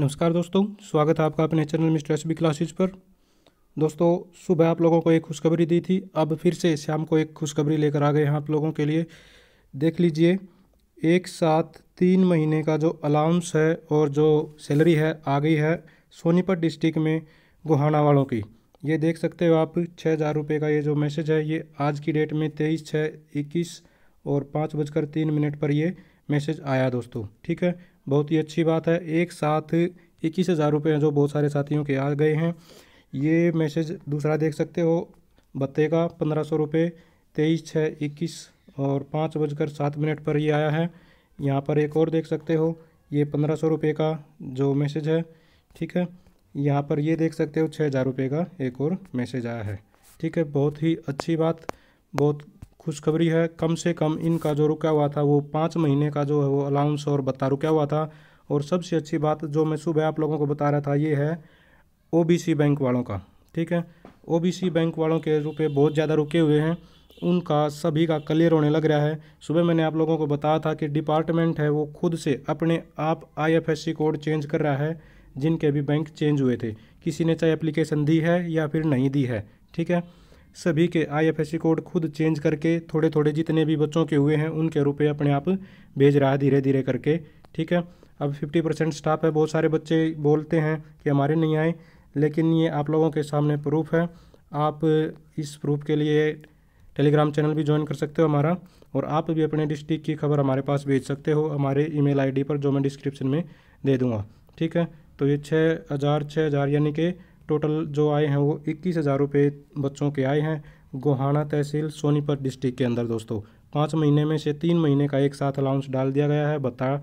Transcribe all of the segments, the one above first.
नमस्कार दोस्तों स्वागत है आपका अपने channel mister S B classes पर दोस्तों सुबह आप लोगों को एक खुशखबरी दी थी अब फिर से शाम को एक खुशखबरी लेकर आ गए हैं आप लोगों के लिए देख लीजिए एक साथ तीन महीने का जो अलाउंस है और जो सैलरी है आ गई है सोनीपत डिस्ट्रिक्ट में गुहाना वालों की ये देख सकते हो आप छः हज़ार रुपये का ये जो मैसेज है ये आज की डेट में तेईस छः इक्कीस और पाँच बजकर तीन मिनट पर ये मैसेज आया दोस्तों ठीक है बहुत ही अच्छी बात है एक साथ इक्कीस हज़ार रुपये जो बहुत सारे साथियों के आ गए हैं ये मैसेज दूसरा देख सकते हो बत्ते का पंद्रह सौ रुपये तेईस छः इक्कीस और पाँच बजकर सात मिनट पर ये आया है यहाँ पर एक और देख सकते हो ये पंद्रह सौ रुपये का जो मैसेज है ठीक है यहाँ पर ये देख सकते हो छः हज़ार रुपये का एक और मैसेज आया है ठीक है बहुत ही अच्छी बात बहुत खुशखबरी है कम से कम इनका जो रुका हुआ था वो पाँच महीने का जो है वो अलाउंस और बत्ता रुका हुआ था और सबसे अच्छी बात जो मैं सुबह आप लोगों को बता रहा था ये है ओबीसी बैंक वालों का ठीक है ओबीसी बैंक वालों के रुपये बहुत ज़्यादा रुके हुए हैं उनका सभी का क्लियर होने लग रहा है सुबह मैंने आप लोगों को बताया था कि डिपार्टमेंट है वो खुद से अपने आप आईएफएससी कोड चेंज कर रहा है जिनके भी बैंक चेंज हुए थे किसी ने चाहे एप्लीकेशन दी है या फिर नहीं दी है ठीक है सभी के आईएफएससी कोड खुद चेंज करके थोड़े थोड़े जितने भी बच्चों के हुए हैं उनके रुपए अपने आप भेज रहा है धीरे धीरे करके ठीक है अब फिफ्टी परसेंट स्टाफ है बहुत सारे बच्चे बोलते हैं कि हमारे नहीं आए लेकिन ये आप लोगों के सामने प्रूफ है आप इस प्रूफ के लिए टेलीग्राम चैनल भी ज्वाइन कर सकते हो हमारा और आप भी अपने डिस्ट्रिक्ट की खबर हमारे पास भेज सकते हो हमारे ई मेल पर जो मैं डिस्क्रिप्शन में दे दूँगा ठीक है तो ये छः हज़ार छः हज़ार यानी कि टोटल जो आए हैं वो इक्कीस हज़ार रुपये बच्चों के आए हैं गोहाना तहसील सोनीपत डिस्ट्रिक्ट के अंदर दोस्तों पाँच महीने में से तीन महीने का एक साथ अलाउंस डाल दिया गया है बता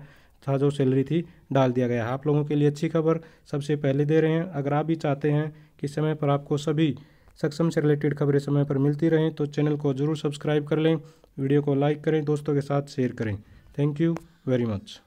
था जो सैलरी थी डाल दिया गया है आप लोगों के लिए अच्छी खबर सबसे पहले दे रहे हैं अगर आप भी चाहते हैं कि समय पर आपको सभी सक्षम से रिलेटेड खबरें समय पर मिलती रहें तो चैनल को ज़रूर सब्सक्राइब कर लें वीडियो को लाइक करें दोस्तों के साथ शेयर करें थैंक यू वेरी मच